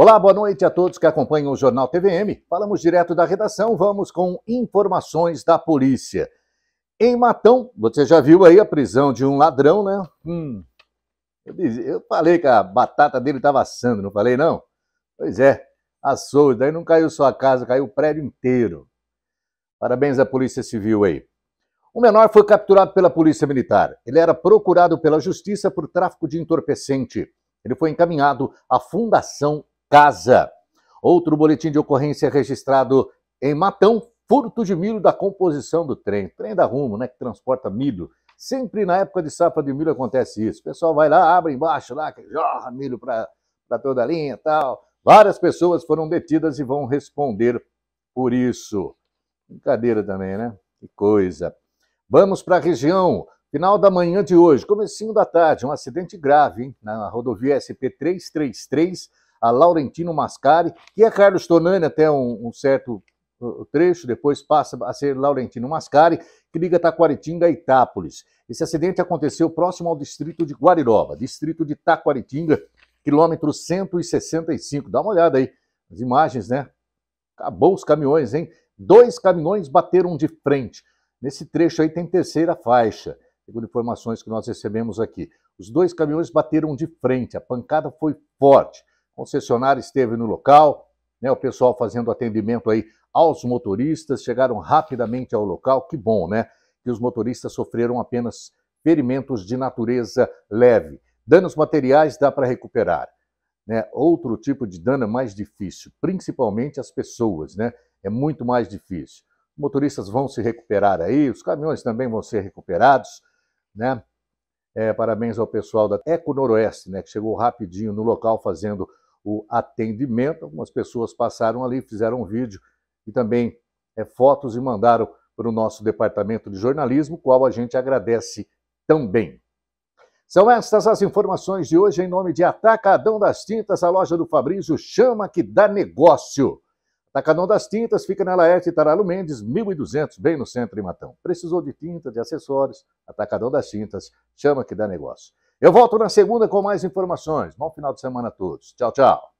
Olá, boa noite a todos que acompanham o Jornal TVM. Falamos direto da redação, vamos com informações da polícia. Em Matão, você já viu aí a prisão de um ladrão, né? Hum, eu falei que a batata dele estava assando, não falei não? Pois é, assou, daí não caiu só a casa, caiu o prédio inteiro. Parabéns à Polícia Civil aí. O menor foi capturado pela Polícia Militar. Ele era procurado pela Justiça por tráfico de entorpecente. Ele foi encaminhado à Fundação casa. Outro boletim de ocorrência é registrado em Matão, furto de milho da composição do trem. Trem da Rumo, né, que transporta milho. Sempre na época de safra de milho acontece isso. O pessoal vai lá, abre embaixo lá, jorra milho para toda a linha e tal. Várias pessoas foram detidas e vão responder por isso. Brincadeira também, né? Que coisa. Vamos para a região. Final da manhã de hoje, comecinho da tarde, um acidente grave hein? na rodovia SP 333, a Laurentino Mascari, que é Carlos Tonani até um, um certo uh, uh, trecho, depois passa a ser Laurentino Mascari, que liga Taquaritinga a Itápolis. Esse acidente aconteceu próximo ao distrito de Guariroba, distrito de Taquaritinga, quilômetro 165. Dá uma olhada aí as imagens, né? Acabou os caminhões, hein? Dois caminhões bateram de frente. Nesse trecho aí tem terceira faixa, segundo informações que nós recebemos aqui. Os dois caminhões bateram de frente, a pancada foi forte concessionária esteve no local, né, o pessoal fazendo atendimento aí aos motoristas, chegaram rapidamente ao local, que bom, né? Que os motoristas sofreram apenas ferimentos de natureza leve. Danos materiais dá para recuperar. Né? Outro tipo de dano é mais difícil, principalmente as pessoas, né? É muito mais difícil. Os motoristas vão se recuperar aí, os caminhões também vão ser recuperados, né? É, parabéns ao pessoal da Eco Noroeste, né? Que chegou rapidinho no local fazendo o atendimento. Algumas pessoas passaram ali, fizeram um vídeo e também é, fotos e mandaram para o nosso departamento de jornalismo, qual a gente agradece também. São estas as informações de hoje em nome de Atacadão das Tintas, a loja do Fabrício chama que dá negócio. Atacadão das Tintas fica na Laerte Taralo Mendes, 1200, bem no centro de Matão. Precisou de tinta, de acessórios? Atacadão das Tintas chama que dá negócio. Eu volto na segunda com mais informações. Bom final de semana a todos. Tchau, tchau.